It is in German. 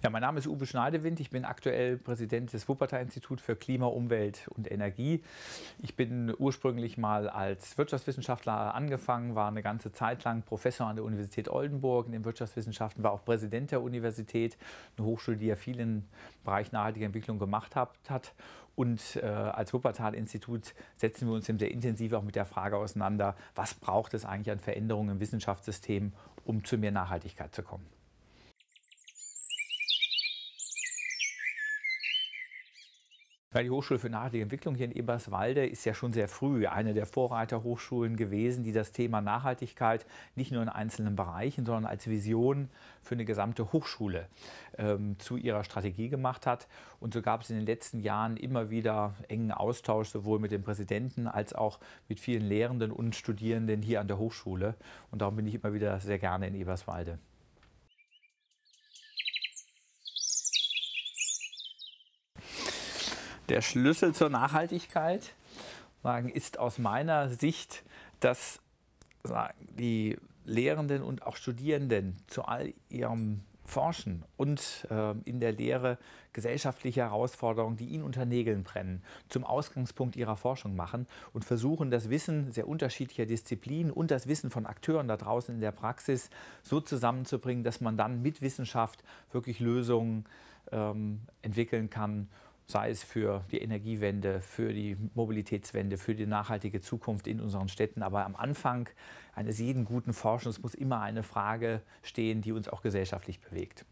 Ja, mein Name ist Uwe Schneidewind. Ich bin aktuell Präsident des Wuppertal-Instituts für Klima, Umwelt und Energie. Ich bin ursprünglich mal als Wirtschaftswissenschaftler angefangen, war eine ganze Zeit lang Professor an der Universität Oldenburg in den Wirtschaftswissenschaften, war auch Präsident der Universität, eine Hochschule, die ja viel im Bereich nachhaltige Entwicklung gemacht hat. Und äh, als Wuppertal-Institut setzen wir uns sehr intensiv auch mit der Frage auseinander, was braucht es eigentlich an Veränderungen im Wissenschaftssystem, um zu mehr Nachhaltigkeit zu kommen. Ja, die Hochschule für nachhaltige Entwicklung hier in Eberswalde ist ja schon sehr früh eine der Vorreiterhochschulen gewesen, die das Thema Nachhaltigkeit nicht nur in einzelnen Bereichen, sondern als Vision für eine gesamte Hochschule ähm, zu ihrer Strategie gemacht hat. Und so gab es in den letzten Jahren immer wieder engen Austausch, sowohl mit dem Präsidenten als auch mit vielen Lehrenden und Studierenden hier an der Hochschule. Und darum bin ich immer wieder sehr gerne in Eberswalde. Der Schlüssel zur Nachhaltigkeit ist aus meiner Sicht, dass die Lehrenden und auch Studierenden zu all ihrem Forschen und äh, in der Lehre gesellschaftliche Herausforderungen, die ihnen unter Nägeln brennen, zum Ausgangspunkt ihrer Forschung machen und versuchen, das Wissen sehr unterschiedlicher Disziplinen und das Wissen von Akteuren da draußen in der Praxis so zusammenzubringen, dass man dann mit Wissenschaft wirklich Lösungen ähm, entwickeln kann sei es für die Energiewende, für die Mobilitätswende, für die nachhaltige Zukunft in unseren Städten. Aber am Anfang eines jeden guten Forschens muss immer eine Frage stehen, die uns auch gesellschaftlich bewegt.